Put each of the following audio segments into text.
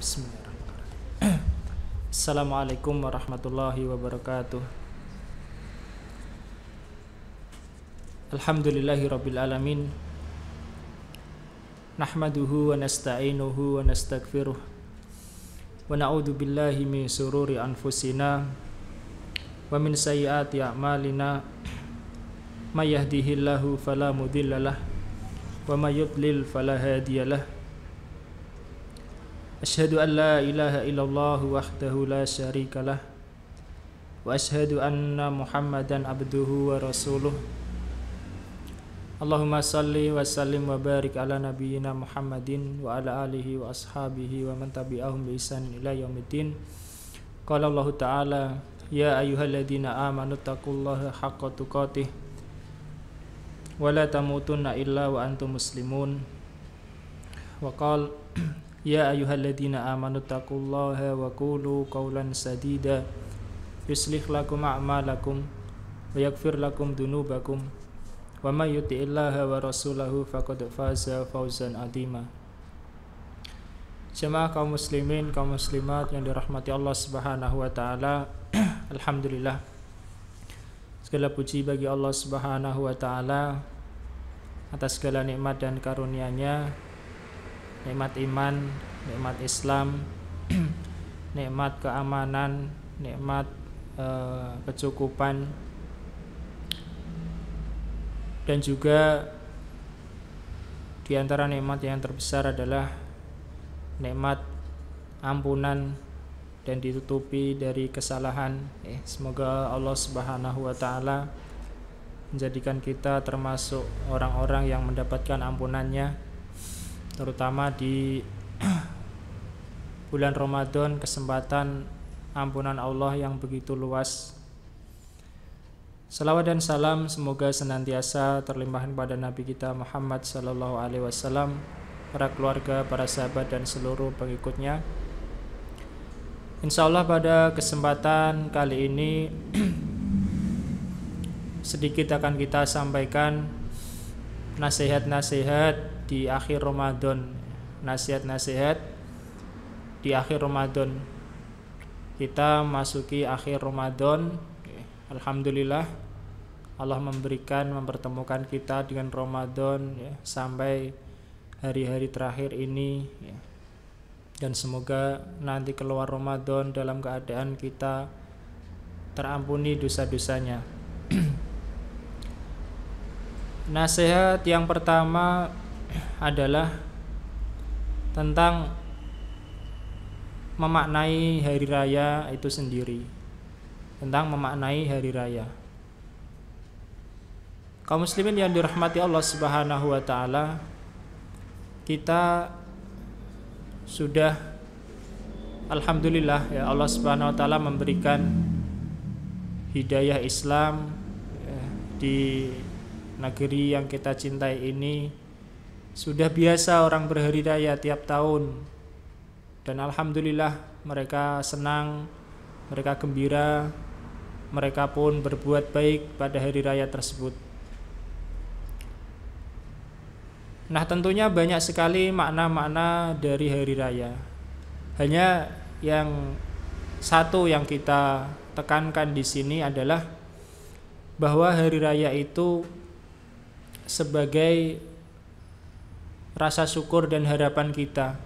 Bismillahirrahmanirrahim. Assalamualaikum warahmatullahi wabarakatuh. Alhamdulillahi rabbil alamin. Nahmaduhu wa nasta'inuhu wa nastaghfiruh. Wa na'udzu billahi min sururi anfusina wa min sayyiati a'malina. May yahdihillahu fala mudhillalah wa may yudlil fala hadiyalah. أشهد أن لا إله إلا الله وحده لا شريك له وأشهد أن محمدا عبده ورسوله اللهم صل وسلم وبارك على نبينا محمد وعلى آله وأصحابه ومن تبعهم بإحسان إلى يوم الدين قال الله تعالى يا أيها الذين آمنوا اتقوا الله حق تقاته ولا تموتن إلا وأنتم مسلمون وقال يا أيها الذين آمنوا اتقوا الله وقولوا قولا سديدا يصلح لكم أعمالكم ويغفر لكم ذنوبكم ومن يطع الله ورسوله فقد فاز فوزا عظيما Jemaah kaum muslimin, kaum muslimat yang dirahmati Allah Subhanahu wa taala. Alhamdulillah. Segala puji bagi Allah Subhanahu wa taala atas segala nikmat dan karunia-Nya nikmat iman, nikmat Islam, nikmat keamanan, nikmat e, kecukupan dan juga di antara nikmat yang terbesar adalah nikmat ampunan dan ditutupi dari kesalahan. Eh, semoga Allah Subhanahu wa taala menjadikan kita termasuk orang-orang yang mendapatkan ampunannya terutama di bulan Ramadan kesempatan ampunan Allah yang begitu luas. Salawat dan salam semoga senantiasa terlimpahkan pada Nabi kita Muhammad Sallallahu Alaihi Wasallam, para keluarga, para sahabat dan seluruh pengikutnya. Insya Allah pada kesempatan kali ini sedikit akan kita sampaikan nasihat-nasihat di akhir Ramadan nasihat-nasihat di akhir Ramadan kita masuki akhir Ramadan Alhamdulillah Allah memberikan mempertemukan kita dengan Ramadan ya, sampai hari-hari terakhir ini ya. dan semoga nanti keluar Ramadan dalam keadaan kita terampuni dosa-dosanya nasihat yang pertama adalah tentang memaknai hari raya itu sendiri. Tentang memaknai hari raya. Kaum muslimin yang dirahmati Allah Subhanahu wa taala, kita sudah alhamdulillah ya Allah Subhanahu wa taala memberikan hidayah Islam ya, di negeri yang kita cintai ini sudah biasa orang berhari raya tiap tahun. Dan alhamdulillah mereka senang, mereka gembira, mereka pun berbuat baik pada hari raya tersebut. Nah, tentunya banyak sekali makna-makna dari hari raya. Hanya yang satu yang kita tekankan di sini adalah bahwa hari raya itu sebagai rasa syukur dan harapan kita.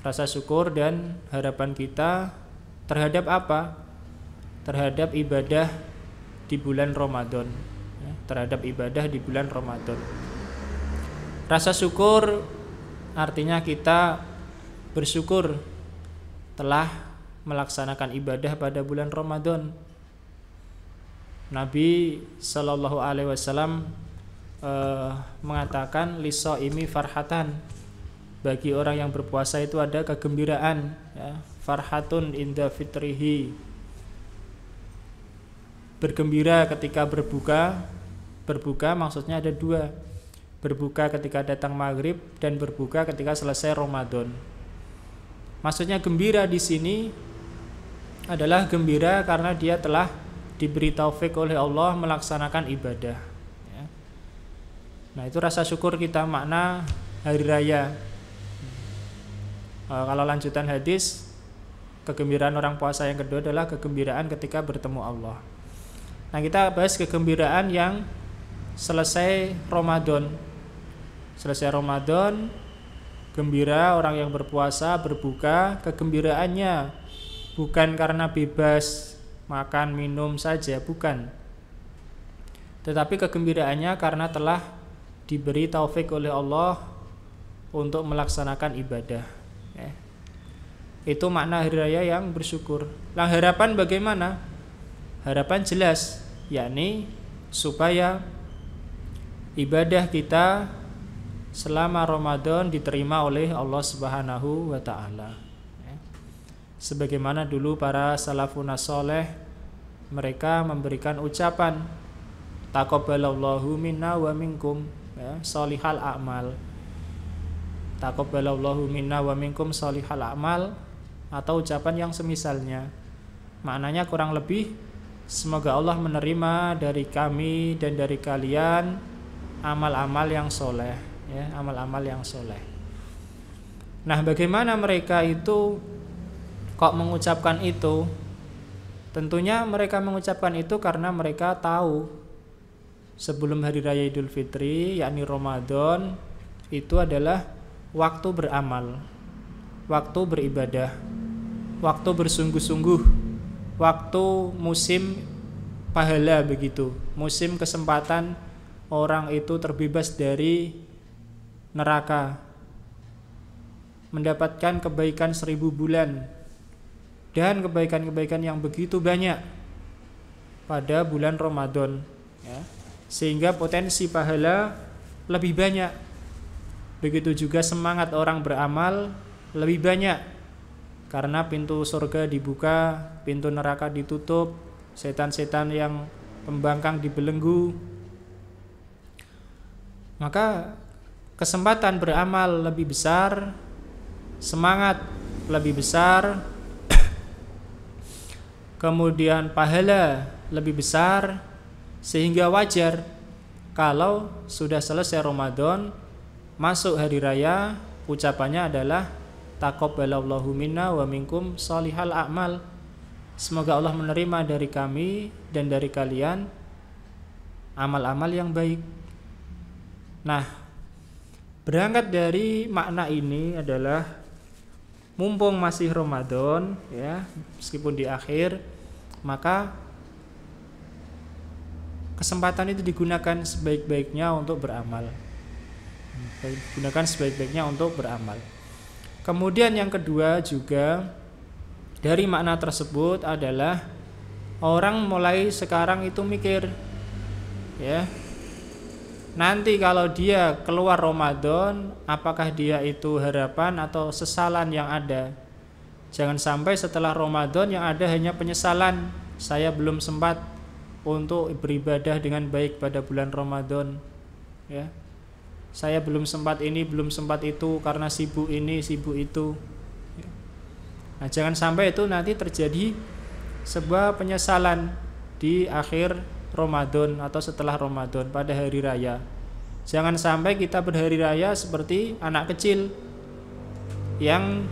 Rasa syukur dan harapan kita terhadap apa? Terhadap ibadah di bulan Ramadan. Ya, terhadap ibadah di bulan Ramadan. Rasa syukur artinya kita bersyukur telah melaksanakan ibadah pada bulan Ramadan. Nabi Shallallahu Alaihi Wasallam uh, mengatakan liso imi farhatan bagi orang yang berpuasa itu ada kegembiraan ya farhatun inda fitrihi bergembira ketika berbuka berbuka maksudnya ada dua berbuka ketika datang maghrib dan berbuka ketika selesai Ramadan maksudnya gembira di sini adalah gembira karena dia telah diberi taufik oleh Allah melaksanakan ibadah Nah itu rasa syukur kita makna hari raya. E, kalau lanjutan hadis, kegembiraan orang puasa yang kedua adalah kegembiraan ketika bertemu Allah. Nah kita bahas kegembiraan yang selesai Ramadan. Selesai Ramadan, gembira orang yang berpuasa, berbuka, kegembiraannya bukan karena bebas makan minum saja, bukan. Tetapi kegembiraannya karena telah diberi taufik oleh Allah untuk melaksanakan ibadah. Ya. Itu makna hari raya yang bersyukur. Lah harapan bagaimana? Harapan jelas, yakni supaya ibadah kita selama Ramadan diterima oleh Allah Subhanahu wa taala. Ya. Sebagaimana dulu para salafun soleh mereka memberikan ucapan takabbalallahu minna wa minkum ya, solihal amal takabbalallahu minna wa minkum solihal amal atau ucapan yang semisalnya maknanya kurang lebih semoga Allah menerima dari kami dan dari kalian amal-amal yang soleh ya amal-amal yang soleh nah bagaimana mereka itu kok mengucapkan itu tentunya mereka mengucapkan itu karena mereka tahu sebelum hari raya Idul Fitri yakni Ramadan itu adalah waktu beramal, waktu beribadah, waktu bersungguh-sungguh, waktu musim pahala begitu, musim kesempatan orang itu terbebas dari neraka, mendapatkan kebaikan seribu bulan, dan kebaikan-kebaikan yang begitu banyak pada bulan Ramadan sehingga potensi pahala lebih banyak. Begitu juga semangat orang beramal lebih banyak karena pintu surga dibuka, pintu neraka ditutup, setan-setan yang pembangkang dibelenggu. Maka kesempatan beramal lebih besar, semangat lebih besar, kemudian pahala lebih besar, sehingga wajar kalau sudah selesai Ramadan, masuk hari raya, ucapannya adalah taqabbalallahu minna wa minkum salihal a'mal. Semoga Allah menerima dari kami dan dari kalian amal-amal yang baik. Nah, berangkat dari makna ini adalah mumpung masih Ramadan ya, meskipun di akhir, maka kesempatan itu digunakan sebaik-baiknya untuk beramal. Hmm, Gunakan sebaik-baiknya untuk beramal. Kemudian yang kedua juga dari makna tersebut adalah orang mulai sekarang itu mikir ya. Nanti kalau dia keluar Ramadan, apakah dia itu harapan atau sesalan yang ada? Jangan sampai setelah Ramadan yang ada hanya penyesalan, saya belum sempat untuk beribadah dengan baik pada bulan Ramadan ya saya belum sempat ini belum sempat itu karena sibuk ini sibuk itu ya. nah jangan sampai itu nanti terjadi sebuah penyesalan di akhir Ramadan atau setelah Ramadan pada hari raya jangan sampai kita berhari raya seperti anak kecil yang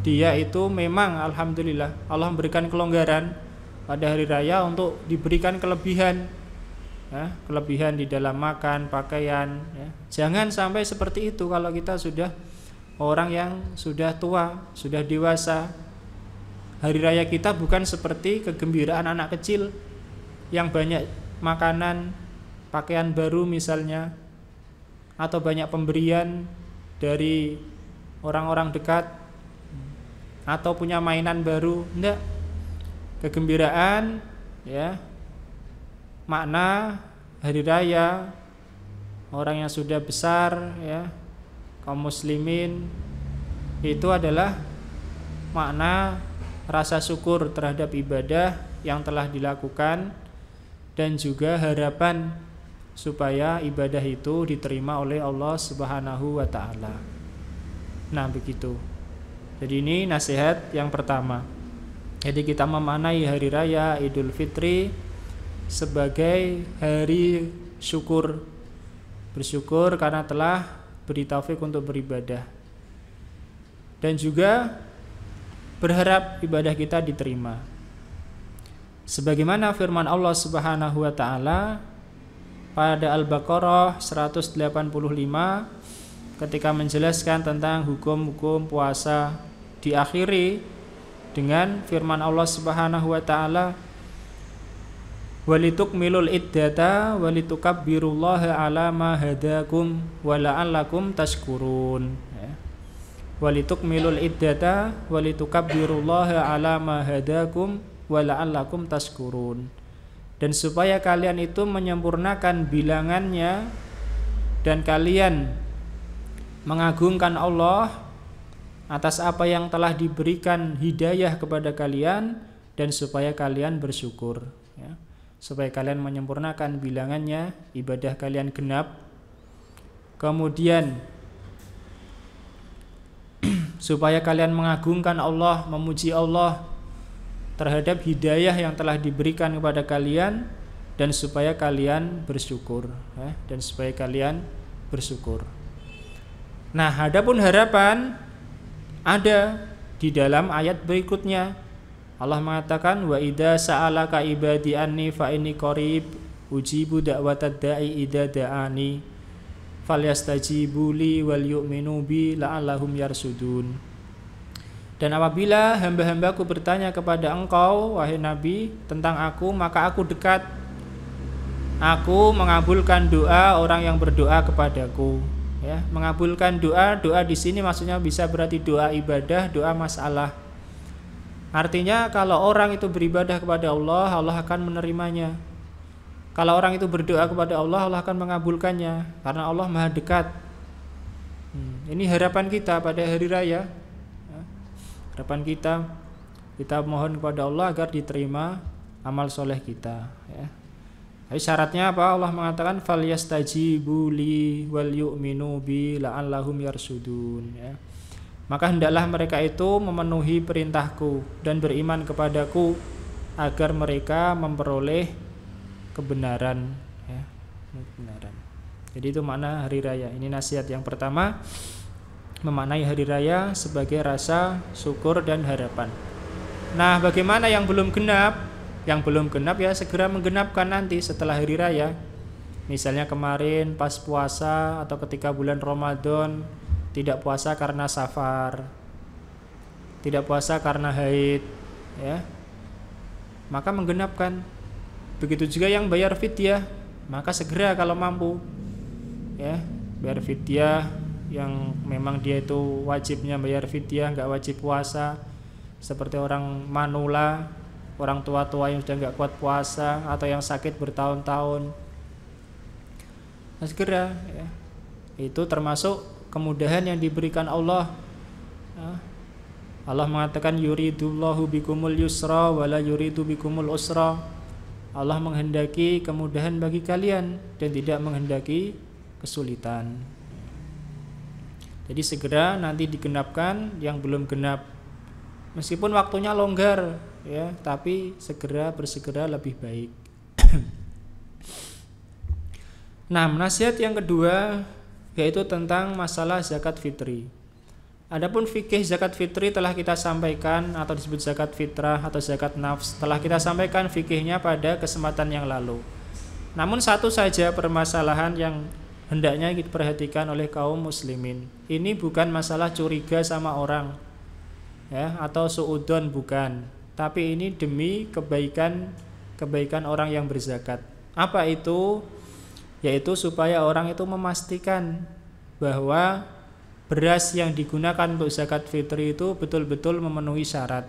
dia itu memang alhamdulillah Allah memberikan kelonggaran pada hari raya untuk diberikan kelebihan ya, kelebihan di dalam makan pakaian ya. jangan sampai seperti itu kalau kita sudah orang yang sudah tua sudah dewasa hari raya kita bukan seperti kegembiraan anak kecil yang banyak makanan pakaian baru misalnya atau banyak pemberian dari orang-orang dekat atau punya mainan baru enggak kegembiraan ya makna hari raya orang yang sudah besar ya kaum muslimin itu adalah makna rasa syukur terhadap ibadah yang telah dilakukan dan juga harapan supaya ibadah itu diterima oleh Allah Subhanahu wa taala. Nah, begitu. Jadi ini nasihat yang pertama. Jadi kita memanai hari raya Idul Fitri sebagai hari syukur. Bersyukur karena telah beri taufik untuk beribadah. Dan juga berharap ibadah kita diterima. Sebagaimana firman Allah Subhanahu wa taala pada Al-Baqarah 185 ketika menjelaskan tentang hukum-hukum puasa diakhiri dengan firman Allah Subhanahu wa taala milul iddata walitukabbirullaha ala ma hadakum wala'allakum tashkurun ya. milul iddata walitukabbirullaha ala ma hadakum wala'allakum tashkurun dan supaya kalian itu menyempurnakan bilangannya dan kalian mengagungkan Allah atas apa yang telah diberikan hidayah kepada kalian dan supaya kalian bersyukur ya. supaya kalian menyempurnakan bilangannya ibadah kalian genap kemudian supaya kalian mengagungkan Allah memuji Allah terhadap hidayah yang telah diberikan kepada kalian dan supaya kalian bersyukur ya. dan supaya kalian bersyukur nah adapun harapan ada di dalam ayat berikutnya Allah mengatakan wa idza sa'alaka ibadi anni fa inni qarib ujibu da'watad da'i idza da'ani falyastajibu li wal yu'minu bi la'allahum yarsudun dan apabila hamba-hambaku bertanya kepada engkau, wahai Nabi, tentang aku, maka aku dekat. Aku mengabulkan doa orang yang berdoa kepadaku ya mengabulkan doa doa di sini maksudnya bisa berarti doa ibadah doa masalah artinya kalau orang itu beribadah kepada Allah Allah akan menerimanya kalau orang itu berdoa kepada Allah Allah akan mengabulkannya karena Allah maha dekat hmm, ini harapan kita pada hari raya ya, harapan kita kita mohon kepada Allah agar diterima amal soleh kita ya tapi syaratnya apa? Allah mengatakan fal yastajibu li wal yu'minu bi la'allahum yarsudun ya. Maka hendaklah mereka itu memenuhi perintahku dan beriman kepadaku agar mereka memperoleh kebenaran ya, kebenaran. Jadi itu makna hari raya. Ini nasihat yang pertama memaknai hari raya sebagai rasa syukur dan harapan. Nah, bagaimana yang belum genap yang belum genap ya segera menggenapkan nanti setelah hari raya misalnya kemarin pas puasa atau ketika bulan Ramadan tidak puasa karena safar tidak puasa karena haid ya maka menggenapkan begitu juga yang bayar fidyah maka segera kalau mampu ya bayar fidyah yang memang dia itu wajibnya bayar fidyah nggak wajib puasa seperti orang manula orang tua-tua yang sudah nggak kuat puasa atau yang sakit bertahun-tahun segera ya. itu termasuk kemudahan yang diberikan Allah ya. Allah mengatakan yuridullahu bikumul yusra wala yuridu bikumul usra Allah menghendaki kemudahan bagi kalian dan tidak menghendaki kesulitan. Jadi segera nanti digenapkan yang belum genap. Meskipun waktunya longgar, ya tapi segera bersegera lebih baik nah nasihat yang kedua yaitu tentang masalah zakat fitri Adapun fikih zakat fitri telah kita sampaikan atau disebut zakat fitrah atau zakat nafs telah kita sampaikan fikihnya pada kesempatan yang lalu. Namun satu saja permasalahan yang hendaknya diperhatikan oleh kaum muslimin. Ini bukan masalah curiga sama orang ya atau suudon bukan tapi ini demi kebaikan kebaikan orang yang berzakat. Apa itu? Yaitu supaya orang itu memastikan bahwa beras yang digunakan untuk zakat fitri itu betul-betul memenuhi syarat.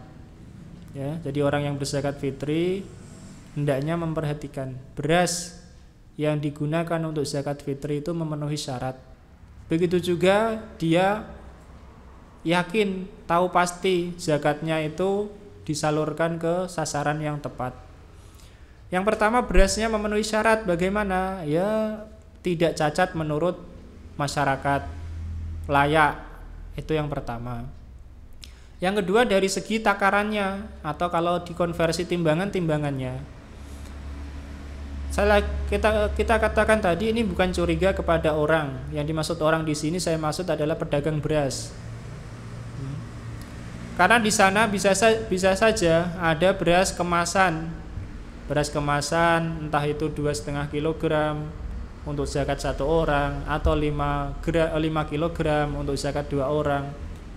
Ya, jadi orang yang berzakat fitri hendaknya memperhatikan beras yang digunakan untuk zakat fitri itu memenuhi syarat. Begitu juga dia yakin tahu pasti zakatnya itu disalurkan ke sasaran yang tepat. Yang pertama berasnya memenuhi syarat bagaimana? Ya tidak cacat menurut masyarakat layak. Itu yang pertama. Yang kedua dari segi takarannya atau kalau dikonversi timbangan timbangannya. Saya kita kita katakan tadi ini bukan curiga kepada orang. Yang dimaksud orang di sini saya maksud adalah pedagang beras karena di sana bisa bisa saja ada beras kemasan. Beras kemasan entah itu dua setengah kilogram untuk zakat satu orang atau 5 kilogram untuk zakat dua orang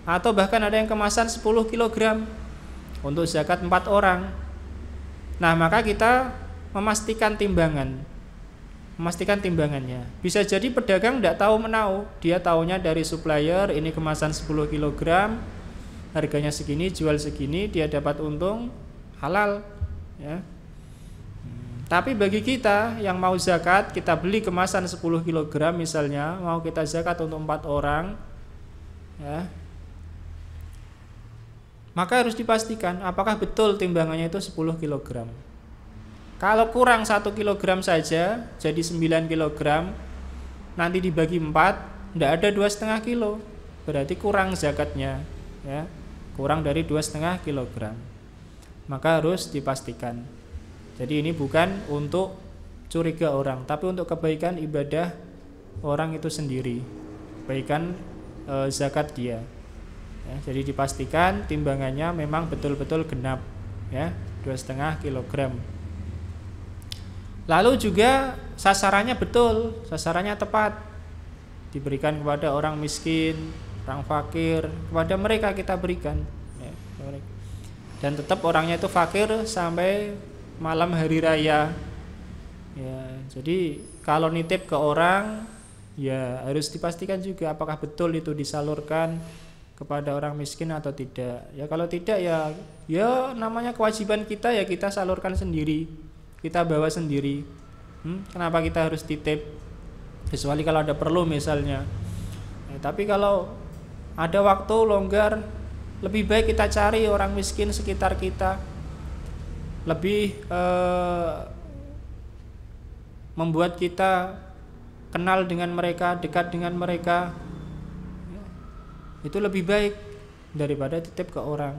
atau bahkan ada yang kemasan 10 kilogram untuk zakat empat orang. Nah, maka kita memastikan timbangan. Memastikan timbangannya. Bisa jadi pedagang tidak tahu menau, dia tahunya dari supplier ini kemasan 10 kilogram, harganya segini jual segini dia dapat untung halal ya tapi bagi kita yang mau zakat, kita beli kemasan 10 kg misalnya, mau kita zakat untuk empat orang, ya. Maka harus dipastikan apakah betul timbangannya itu 10 kg. Kalau kurang 1 kg saja, jadi 9 kg, nanti dibagi 4, tidak ada 2,5 kilo. Berarti kurang zakatnya, ya kurang dari 2,5 kg. Maka harus dipastikan. Jadi ini bukan untuk curiga orang, tapi untuk kebaikan ibadah orang itu sendiri. Kebaikan e, zakat dia. Ya, jadi dipastikan timbangannya memang betul-betul genap ya, 2,5 kg. Lalu juga sasarannya betul, sasarannya tepat. Diberikan kepada orang miskin, orang fakir kepada mereka kita berikan ya, dan tetap orangnya itu fakir sampai malam hari raya ya jadi kalau nitip ke orang ya harus dipastikan juga apakah betul itu disalurkan kepada orang miskin atau tidak ya kalau tidak ya ya namanya kewajiban kita ya kita salurkan sendiri kita bawa sendiri hmm, kenapa kita harus titip kecuali kalau ada perlu misalnya ya, tapi kalau ada waktu longgar lebih baik kita cari orang miskin sekitar kita lebih eh, membuat kita kenal dengan mereka dekat dengan mereka itu lebih baik daripada titip ke orang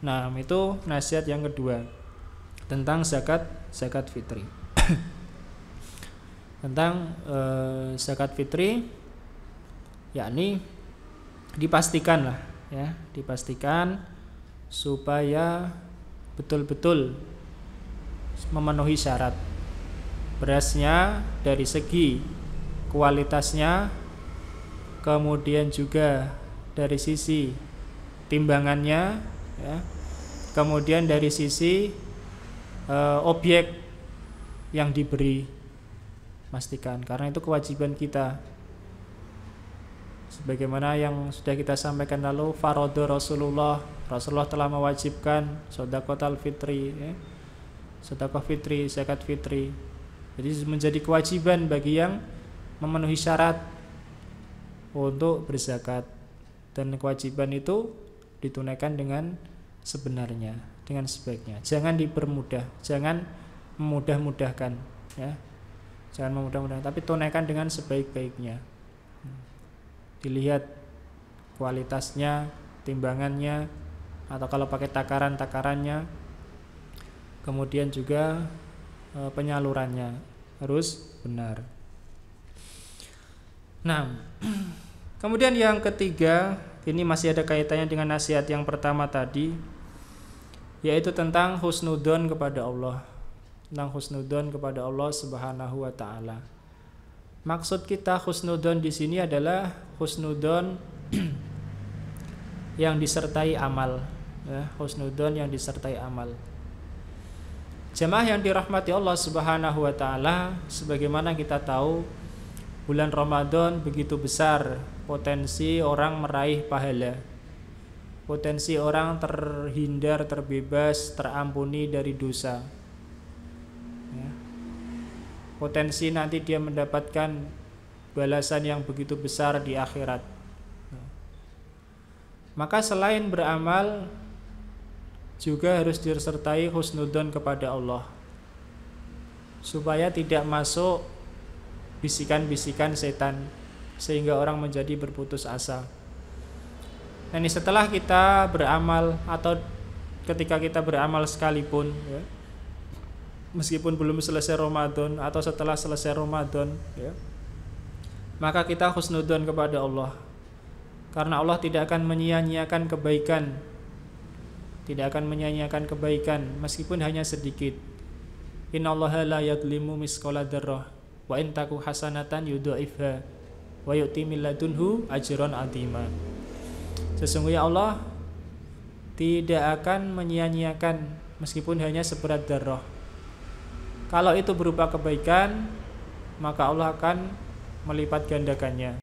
nah itu nasihat yang kedua tentang zakat zakat fitri tentang eh, zakat fitri yakni dipastikan lah ya dipastikan supaya betul-betul memenuhi syarat berasnya dari segi kualitasnya kemudian juga dari sisi timbangannya ya kemudian dari sisi e, objek yang diberi pastikan karena itu kewajiban kita sebagaimana yang sudah kita sampaikan lalu farodo Rasulullah Rasulullah telah mewajibkan sodakotal fitri ya. fitri zakat fitri jadi menjadi kewajiban bagi yang memenuhi syarat untuk berzakat dan kewajiban itu ditunaikan dengan sebenarnya dengan sebaiknya jangan dipermudah jangan memudah-mudahkan ya jangan memudah-mudahkan tapi tunaikan dengan sebaik-baiknya dilihat kualitasnya, timbangannya, atau kalau pakai takaran takarannya, kemudian juga e, penyalurannya harus benar. Nah, kemudian yang ketiga ini masih ada kaitannya dengan nasihat yang pertama tadi, yaitu tentang husnudon kepada Allah, tentang husnudon kepada Allah Subhanahu Wa Taala. Maksud kita husnudon di sini adalah husnudon yang disertai amal. Ya, husnudon yang disertai amal. Jemaah yang dirahmati Allah Subhanahu wa taala, sebagaimana kita tahu bulan Ramadan begitu besar potensi orang meraih pahala. Potensi orang terhindar, terbebas, terampuni dari dosa potensi nanti dia mendapatkan balasan yang begitu besar di akhirat. Maka selain beramal juga harus disertai husnudon kepada Allah supaya tidak masuk bisikan-bisikan setan sehingga orang menjadi berputus asa. Nah, ini setelah kita beramal atau ketika kita beramal sekalipun ya, meskipun belum selesai Ramadan atau setelah selesai Ramadan ya maka kita khusnudun kepada Allah karena Allah tidak akan menyia-nyiakan kebaikan tidak akan menyia-nyiakan kebaikan meskipun hanya sedikit innallaha la yadlimu misqala dzarrah wa in hasanatan yudhaifha wa yu'ti min ladunhu ajran sesungguhnya Allah tidak akan menyia-nyiakan meskipun hanya seberat darah kalau itu berupa kebaikan, maka Allah akan melipat gandakannya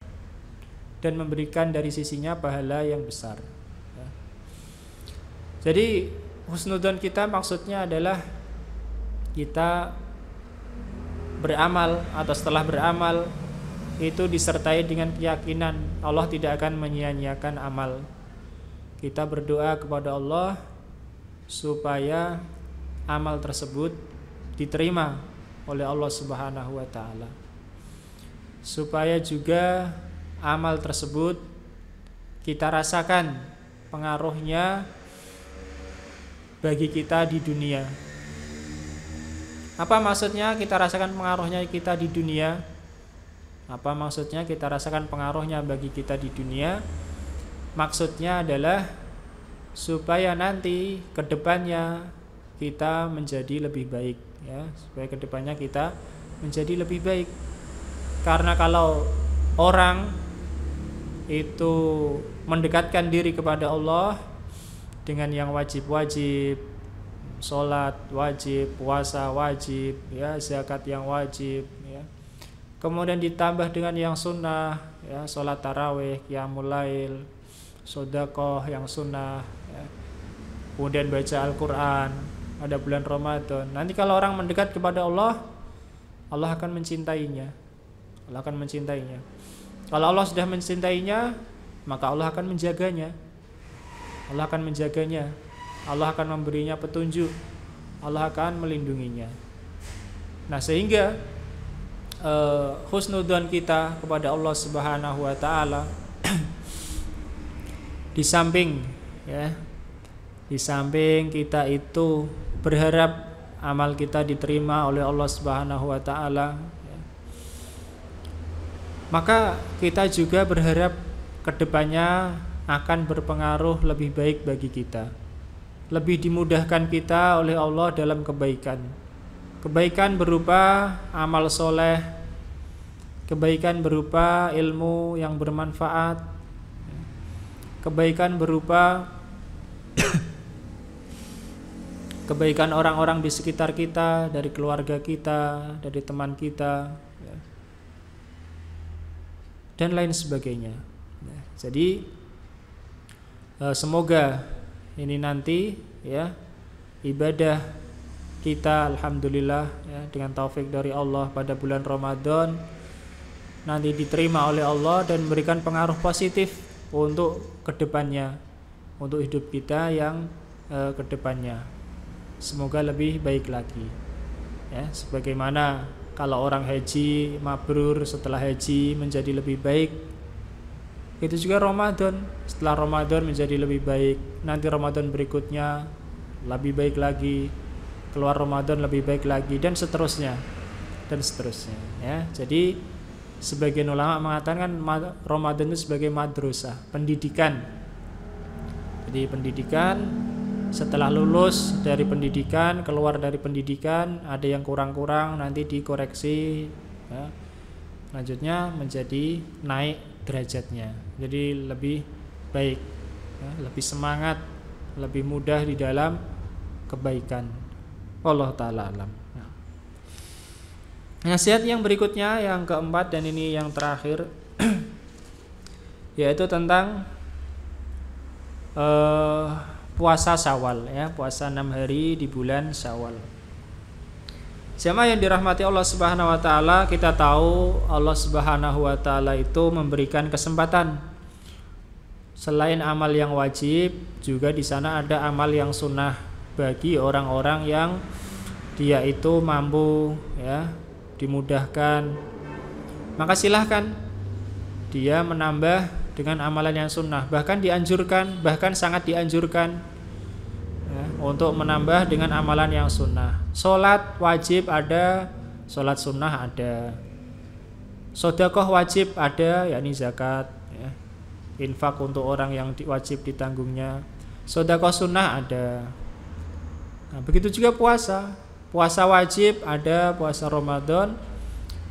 dan memberikan dari sisinya pahala yang besar. Ya. Jadi husnudon kita maksudnya adalah kita beramal atau setelah beramal itu disertai dengan keyakinan Allah tidak akan menyia-nyiakan amal. Kita berdoa kepada Allah supaya amal tersebut diterima oleh Allah Subhanahu wa taala. Supaya juga amal tersebut kita rasakan pengaruhnya bagi kita di dunia. Apa maksudnya kita rasakan pengaruhnya kita di dunia? Apa maksudnya kita rasakan pengaruhnya bagi kita di dunia? Maksudnya adalah supaya nanti ke depannya kita menjadi lebih baik ya supaya kedepannya kita menjadi lebih baik karena kalau orang itu mendekatkan diri kepada Allah dengan yang wajib-wajib sholat wajib puasa wajib ya zakat yang wajib ya kemudian ditambah dengan yang sunnah ya sholat taraweh, yang mulail sodakoh yang sunnah ya. kemudian baca Al-Quran ada bulan Ramadan. Nanti kalau orang mendekat kepada Allah, Allah akan mencintainya. Allah akan mencintainya. Kalau Allah sudah mencintainya, maka Allah akan menjaganya. Allah akan menjaganya. Allah akan memberinya petunjuk. Allah akan melindunginya. Nah, sehingga uh, eh, husnudzon kita kepada Allah Subhanahu wa taala di samping ya di samping kita itu berharap amal kita diterima oleh Allah Subhanahu wa taala. Maka kita juga berharap kedepannya akan berpengaruh lebih baik bagi kita. Lebih dimudahkan kita oleh Allah dalam kebaikan. Kebaikan berupa amal soleh, kebaikan berupa ilmu yang bermanfaat, kebaikan berupa kebaikan orang-orang di sekitar kita, dari keluarga kita, dari teman kita, ya. dan lain sebagainya. Ya. jadi eh, semoga ini nanti ya ibadah kita alhamdulillah ya, dengan taufik dari Allah pada bulan Ramadan nanti diterima oleh Allah dan memberikan pengaruh positif untuk kedepannya untuk hidup kita yang eh, kedepannya semoga lebih baik lagi ya sebagaimana kalau orang haji mabrur setelah haji menjadi lebih baik itu juga Ramadan setelah Ramadan menjadi lebih baik nanti Ramadan berikutnya lebih baik lagi keluar Ramadan lebih baik lagi dan seterusnya dan seterusnya ya jadi sebagian ulama mengatakan Ramadan itu sebagai madrasah pendidikan jadi pendidikan setelah lulus dari pendidikan keluar dari pendidikan ada yang kurang-kurang nanti dikoreksi ya. lanjutnya menjadi naik derajatnya jadi lebih baik ya. lebih semangat lebih mudah di dalam kebaikan Allah taala alam nah. nasihat yang berikutnya yang keempat dan ini yang terakhir yaitu tentang uh, puasa Syawal ya, puasa enam hari di bulan Syawal. Siapa yang dirahmati Allah Subhanahu wa taala, kita tahu Allah Subhanahu wa taala itu memberikan kesempatan. Selain amal yang wajib, juga di sana ada amal yang sunnah bagi orang-orang yang dia itu mampu ya, dimudahkan. Maka silahkan dia menambah dengan amalan yang sunnah bahkan dianjurkan bahkan sangat dianjurkan ya, untuk menambah dengan amalan yang sunnah sholat wajib ada sholat sunnah ada sodakoh wajib ada yakni zakat ya. infak untuk orang yang wajib ditanggungnya sodakoh sunnah ada nah, begitu juga puasa puasa wajib ada puasa Ramadan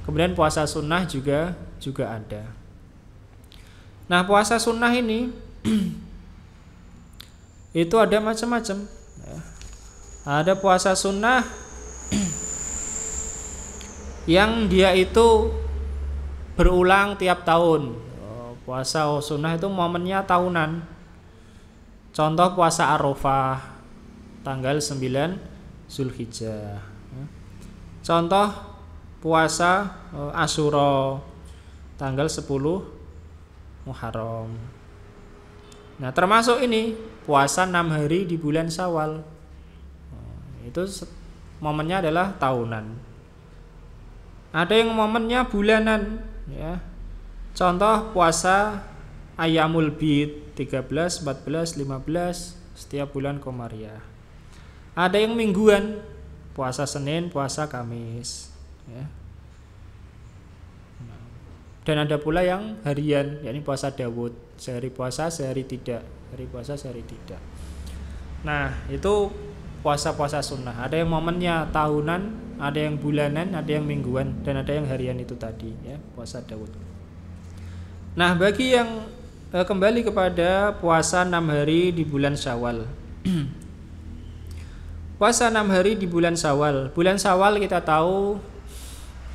kemudian puasa sunnah juga juga ada Nah puasa sunnah ini itu ada macam-macam. Ada puasa sunnah yang dia itu berulang tiap tahun. Oh, puasa sunnah itu momennya tahunan. Contoh puasa Arafah tanggal 9 Zulhijjah. Contoh puasa oh, Asyura tanggal 10 Muharram. Nah, termasuk ini puasa 6 hari di bulan Syawal. Nah, itu momennya adalah tahunan. Ada yang momennya bulanan, ya. Contoh puasa Ayamul Bid 13, 14, 15 setiap bulan Komariah. Ada yang mingguan, puasa Senin, puasa Kamis, ya dan ada pula yang harian yakni puasa Dawud sehari puasa sehari tidak hari puasa sehari tidak nah itu puasa-puasa sunnah ada yang momennya tahunan ada yang bulanan ada yang mingguan dan ada yang harian itu tadi ya puasa Dawud nah bagi yang eh, kembali kepada puasa enam hari di bulan Syawal puasa enam hari di bulan Syawal bulan Syawal kita tahu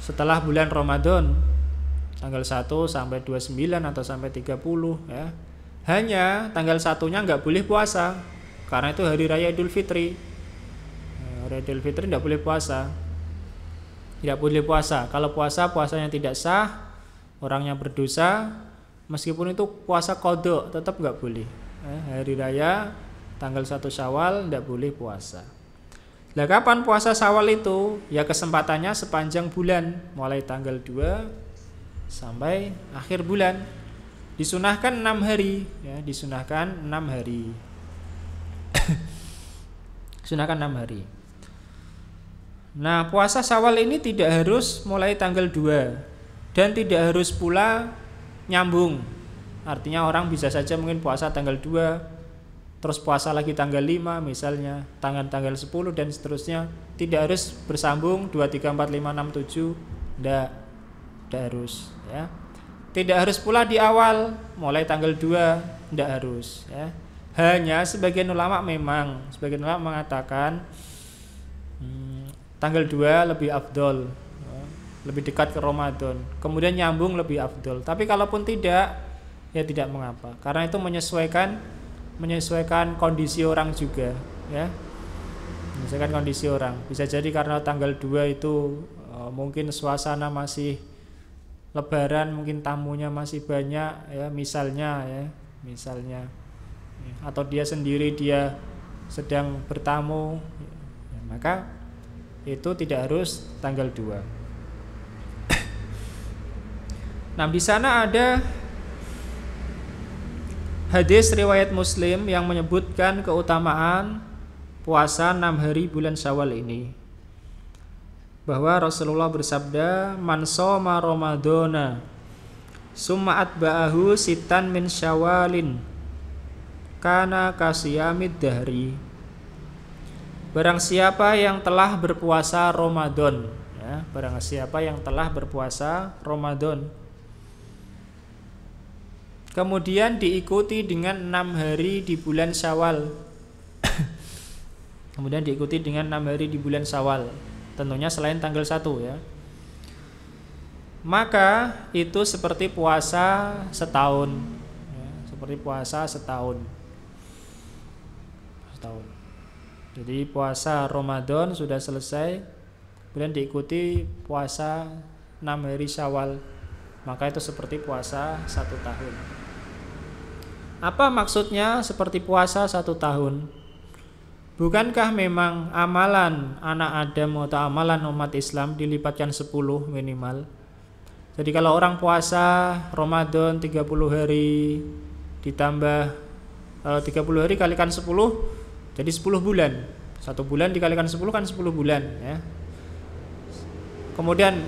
setelah bulan Ramadan tanggal 1 sampai 29 atau sampai 30 ya. Hanya tanggal satunya nggak boleh puasa karena itu hari raya Idul Fitri. Eh, hari Idul Fitri nggak boleh puasa. Tidak boleh puasa. Kalau puasa puasanya tidak sah, orangnya berdosa. Meskipun itu puasa kodok tetap nggak boleh. Eh, hari raya tanggal 1 Syawal tidak boleh puasa. Lah kapan puasa Syawal itu? Ya kesempatannya sepanjang bulan mulai tanggal 2 sampai akhir bulan disunahkan enam hari ya disunahkan enam hari sunahkan enam hari nah puasa sawal ini tidak harus mulai tanggal 2 dan tidak harus pula nyambung artinya orang bisa saja mungkin puasa tanggal 2 terus puasa lagi tanggal 5 misalnya tanggal tanggal 10 dan seterusnya tidak harus bersambung 2 3 4 5 6 7 tidak tidak harus ya. Tidak harus pula di awal, mulai tanggal 2, tidak harus ya. Hanya sebagian ulama memang, sebagian ulama mengatakan hmm, tanggal 2 lebih afdol, ya. lebih dekat ke Ramadan. Kemudian nyambung lebih afdol. Tapi kalaupun tidak, ya tidak mengapa. Karena itu menyesuaikan menyesuaikan kondisi orang juga, ya. Menyesuaikan kondisi orang. Bisa jadi karena tanggal 2 itu eh, mungkin suasana masih lebaran mungkin tamunya masih banyak ya misalnya ya misalnya atau dia sendiri dia sedang bertamu ya, maka itu tidak harus tanggal 2 Nah di sana ada hadis riwayat Muslim yang menyebutkan keutamaan puasa enam hari bulan Syawal ini bahwa Rasulullah bersabda man soma ramadona summa atba'ahu sitan min syawalin kana kasiyamid dahri barang siapa yang telah berpuasa Ramadan ya, barang siapa yang telah berpuasa Ramadan kemudian diikuti dengan enam hari di bulan Syawal kemudian diikuti dengan enam hari di bulan Syawal tentunya selain tanggal 1 ya maka itu seperti puasa setahun ya, seperti puasa setahun setahun jadi puasa Ramadan sudah selesai kemudian diikuti puasa 6 hari Syawal maka itu seperti puasa satu tahun apa maksudnya seperti puasa satu tahun Bukankah memang amalan anak Adam atau amalan umat Islam dilipatkan 10 minimal? Jadi kalau orang puasa Ramadan 30 hari ditambah 30 eh, hari kalikan 10 jadi 10 bulan. Satu bulan dikalikan 10 kan 10 bulan ya. Kemudian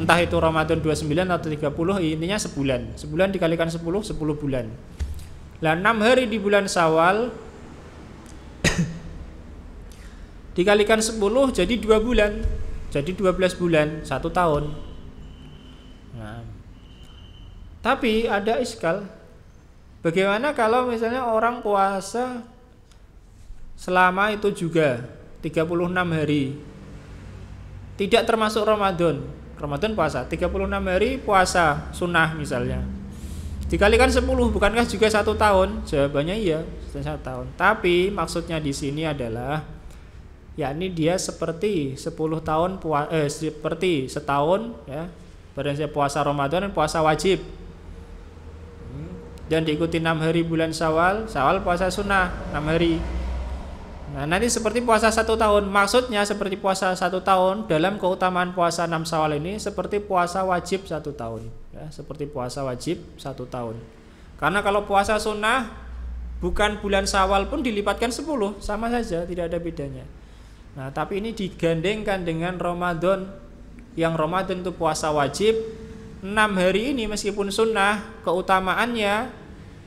entah itu Ramadan 29 atau 30 intinya sebulan. Sebulan dikalikan 10 10 bulan. Lah 6 hari di bulan Sawal. dikalikan 10 jadi dua bulan jadi 12 bulan satu tahun nah. tapi ada iskal bagaimana kalau misalnya orang puasa selama itu juga 36 hari tidak termasuk Ramadan Ramadan puasa 36 hari puasa sunnah misalnya dikalikan 10 bukankah juga satu tahun jawabannya iya satu tahun tapi maksudnya di sini adalah yakni dia seperti 10 tahun puasa eh, seperti setahun ya berarti puasa Ramadan dan puasa wajib dan diikuti enam hari bulan Syawal, Syawal puasa sunnah enam hari. Nah nanti seperti puasa satu tahun, maksudnya seperti puasa satu tahun dalam keutamaan puasa enam Syawal ini seperti puasa wajib satu tahun, ya, seperti puasa wajib satu tahun. Karena kalau puasa sunnah bukan bulan Syawal pun dilipatkan 10 sama saja tidak ada bedanya. Nah, tapi ini digandengkan dengan Ramadan yang Ramadan itu puasa wajib 6 hari ini meskipun sunnah keutamaannya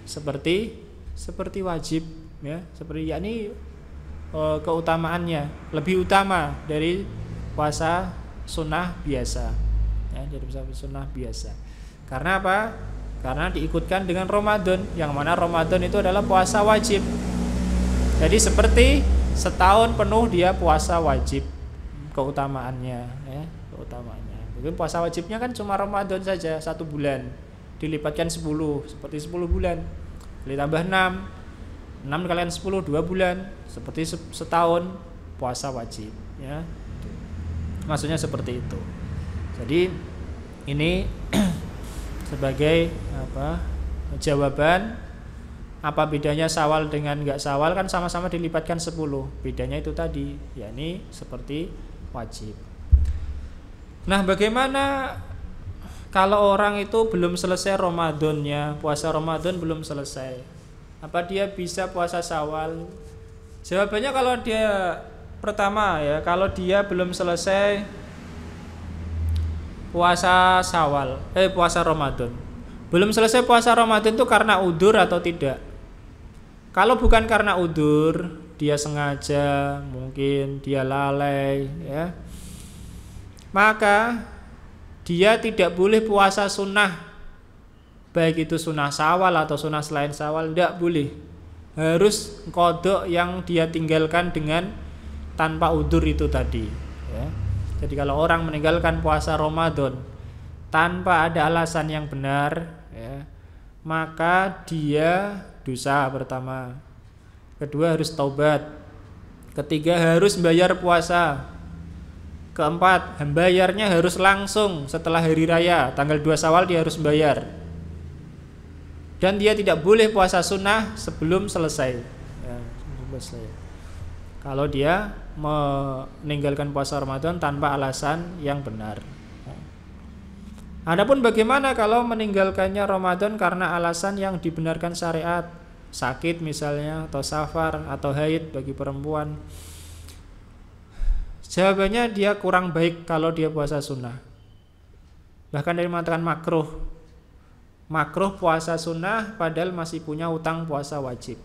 seperti seperti wajib ya, seperti yakni e, keutamaannya lebih utama dari puasa sunnah biasa. Ya, jadi puasa sunnah biasa. Karena apa? Karena diikutkan dengan Ramadan yang mana Ramadan itu adalah puasa wajib. Jadi seperti setahun penuh dia puasa wajib keutamaannya ya keutamaannya mungkin puasa wajibnya kan cuma Ramadan saja satu bulan dilipatkan 10 seperti 10 bulan ditambah 6 6 kalian 10 2 bulan seperti setahun puasa wajib ya maksudnya seperti itu jadi ini sebagai apa jawaban apa bedanya sawal dengan nggak sawal kan sama-sama dilipatkan 10 bedanya itu tadi yakni seperti wajib nah bagaimana kalau orang itu belum selesai Ramadannya puasa Ramadan belum selesai apa dia bisa puasa sawal jawabannya kalau dia pertama ya kalau dia belum selesai puasa sawal eh puasa Ramadan belum selesai puasa Ramadan itu karena udur atau tidak kalau bukan karena udur, dia sengaja, mungkin dia lalai, ya. Maka dia tidak boleh puasa sunnah baik itu sunnah sawal atau sunnah selain sawal tidak boleh harus kodok yang dia tinggalkan dengan tanpa udur itu tadi ya. jadi kalau orang meninggalkan puasa Ramadan tanpa ada alasan yang benar ya, maka dia dosa pertama. Kedua harus taubat. Ketiga harus bayar puasa. Keempat, bayarnya harus langsung setelah hari raya, tanggal 2 Sawal dia harus bayar. Dan dia tidak boleh puasa sunnah sebelum selesai. Ya, selesai. Kalau dia meninggalkan puasa Ramadan tanpa alasan yang benar. Adapun bagaimana kalau meninggalkannya Ramadan karena alasan yang dibenarkan syariat, sakit misalnya atau safar atau haid bagi perempuan? Jawabannya dia kurang baik kalau dia puasa sunnah. Bahkan dari mengatakan makruh. Makruh puasa sunnah padahal masih punya utang puasa wajib.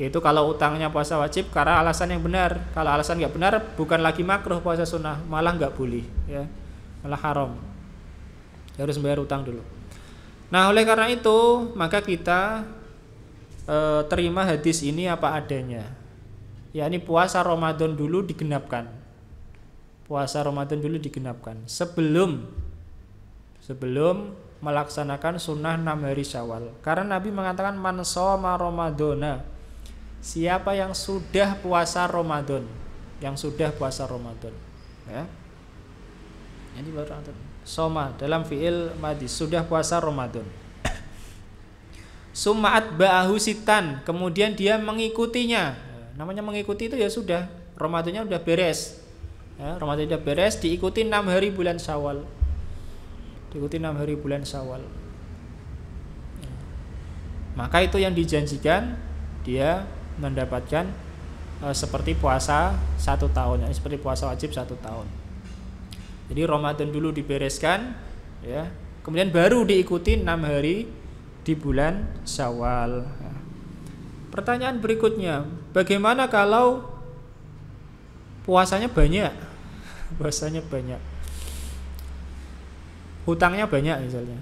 Itu kalau utangnya puasa wajib karena alasan yang benar. Kalau alasan nggak benar bukan lagi makruh puasa sunnah, malah nggak boleh, ya, malah haram dia ya harus bayar utang dulu nah oleh karena itu maka kita e, terima hadis ini apa adanya yakni puasa Ramadan dulu digenapkan puasa Ramadan dulu digenapkan sebelum sebelum melaksanakan sunnah 6 hari syawal karena Nabi mengatakan man soma Ramadona siapa yang sudah puasa Ramadan yang sudah puasa Ramadan ya ini baru antara soma dalam fiil madi sudah puasa Ramadan sumaat baahusitan kemudian dia mengikutinya namanya mengikuti itu ya sudah Ramadannya sudah beres ya, Ramadan udah beres diikuti enam hari bulan Syawal diikuti enam hari bulan Syawal maka itu yang dijanjikan dia mendapatkan eh, seperti puasa satu tahun ya, seperti puasa wajib satu tahun jadi Ramadan dulu dibereskan ya. Kemudian baru diikuti enam hari di bulan Syawal. Pertanyaan berikutnya, bagaimana kalau puasanya banyak? Puasanya banyak. Hutangnya banyak misalnya.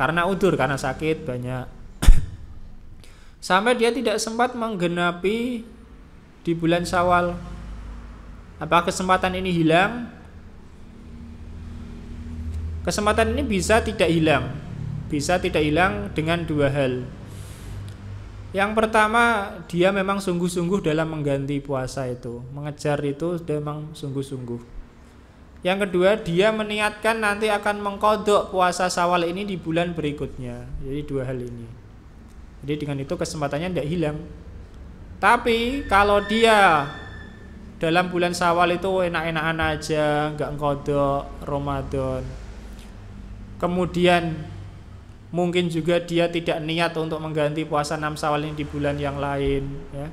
Karena udur, karena sakit banyak. Sampai dia tidak sempat menggenapi di bulan Syawal. Apa kesempatan ini hilang? Kesempatan ini bisa tidak hilang. Bisa tidak hilang dengan dua hal. Yang pertama, dia memang sungguh-sungguh dalam mengganti puasa itu, mengejar itu dia memang sungguh-sungguh. Yang kedua, dia meniatkan nanti akan mengkodok puasa Sawal ini di bulan berikutnya. Jadi dua hal ini. Jadi dengan itu kesempatannya tidak hilang. Tapi kalau dia dalam bulan Sawal itu enak-enakan aja, nggak ngkodok Ramadan, kemudian mungkin juga dia tidak niat untuk mengganti puasa enam sawal ini di bulan yang lain ya.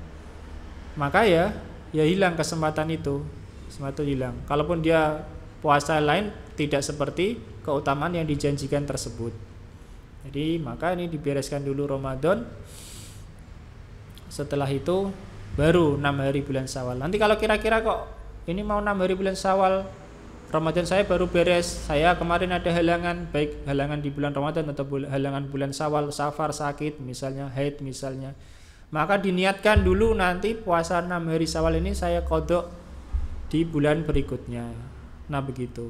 Maka ya ya hilang kesempatan itu. Kesempatan hilang. Kalaupun dia puasa lain tidak seperti keutamaan yang dijanjikan tersebut. Jadi maka ini dibereskan dulu Ramadan. Setelah itu baru enam hari bulan sawal Nanti kalau kira-kira kok ini mau enam hari bulan sawal Ramadan saya baru beres. Saya kemarin ada halangan, baik halangan di bulan Ramadan atau halangan bulan Sawal, Safar, sakit misalnya, haid misalnya. Maka diniatkan dulu nanti puasa 6 hari Sawal ini saya kodok di bulan berikutnya. Nah, begitu.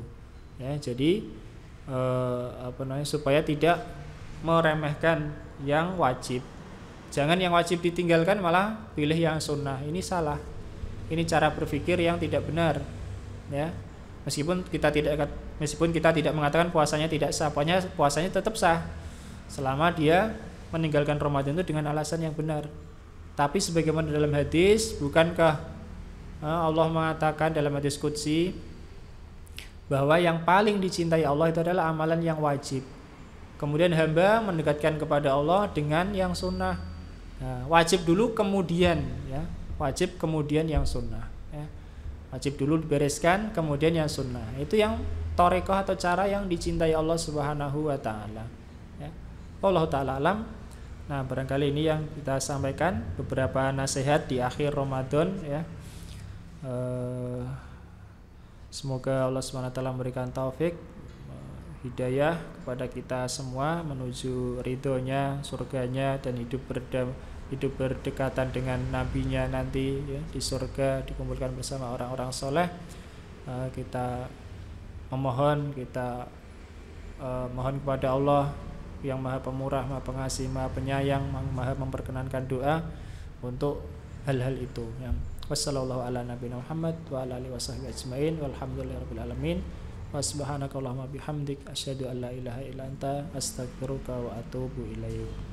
Ya, jadi eh, apa namanya supaya tidak meremehkan yang wajib. Jangan yang wajib ditinggalkan malah pilih yang sunnah. Ini salah. Ini cara berpikir yang tidak benar. Ya, meskipun kita tidak meskipun kita tidak mengatakan puasanya tidak sah puasanya puasanya tetap sah selama dia meninggalkan Ramadan itu dengan alasan yang benar tapi sebagaimana dalam hadis bukankah eh, Allah mengatakan dalam hadis qudsi bahwa yang paling dicintai Allah itu adalah amalan yang wajib kemudian hamba mendekatkan kepada Allah dengan yang sunnah nah, wajib dulu kemudian ya wajib kemudian yang sunnah wajib dulu dibereskan kemudian yang sunnah itu yang torekoh atau cara yang dicintai Allah Subhanahu Wa Taala ya. Allah Taala alam nah barangkali ini yang kita sampaikan beberapa nasihat di akhir Ramadan ya uh, semoga Allah Subhanahu Wa Taala memberikan taufik eh, hidayah kepada kita semua menuju ridhonya surganya dan hidup berdamai hidup berdekatan dengan nabinya nanti ya, di surga dikumpulkan bersama orang-orang soleh uh, kita memohon kita uh, mohon kepada Allah yang maha pemurah maha pengasih maha penyayang maha memperkenankan doa untuk hal-hal itu ya wassalamu'alaikum warahmatullahi wabarakatuh Wassalamualaikum wa wabarakatuh. asyhadu illa anta wa